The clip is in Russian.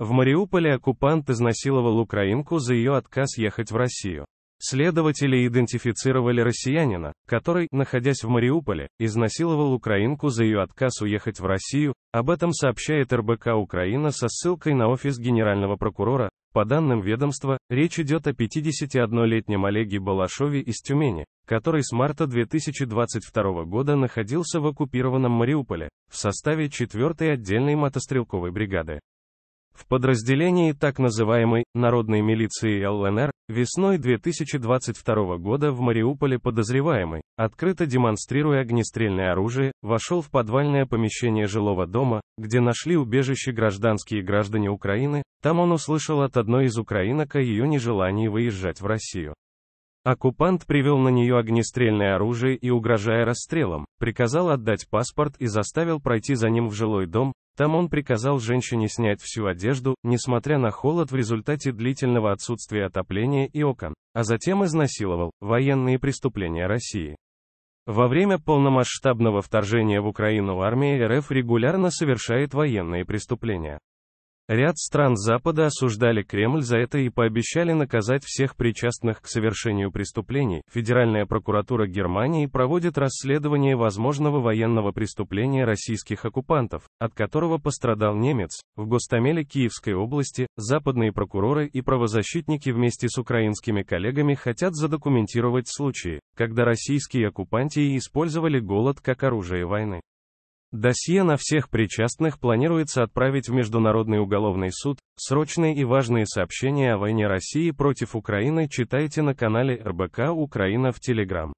В Мариуполе оккупант изнасиловал украинку за ее отказ ехать в Россию. Следователи идентифицировали россиянина, который, находясь в Мариуполе, изнасиловал украинку за ее отказ уехать в Россию, об этом сообщает РБК Украина со ссылкой на офис генерального прокурора. По данным ведомства, речь идет о 51-летнем Олеге Балашове из Тюмени, который с марта 2022 года находился в оккупированном Мариуполе, в составе 4-й отдельной мотострелковой бригады. В подразделении так называемой «Народной милиции ЛНР» весной 2022 года в Мариуполе подозреваемый, открыто демонстрируя огнестрельное оружие, вошел в подвальное помещение жилого дома, где нашли убежище гражданские граждане Украины, там он услышал от одной из украинок о ее нежелании выезжать в Россию. Оккупант привел на нее огнестрельное оружие и, угрожая расстрелом, приказал отдать паспорт и заставил пройти за ним в жилой дом, там он приказал женщине снять всю одежду, несмотря на холод в результате длительного отсутствия отопления и окон, а затем изнасиловал военные преступления России. Во время полномасштабного вторжения в Украину армия РФ регулярно совершает военные преступления. Ряд стран Запада осуждали Кремль за это и пообещали наказать всех причастных к совершению преступлений. Федеральная прокуратура Германии проводит расследование возможного военного преступления российских оккупантов, от которого пострадал немец. В Гостомеле Киевской области западные прокуроры и правозащитники вместе с украинскими коллегами хотят задокументировать случаи, когда российские оккупантии использовали голод как оружие войны. Досье на всех причастных планируется отправить в Международный уголовный суд. Срочные и важные сообщения о войне России против Украины читайте на канале РБК Украина в Телеграм.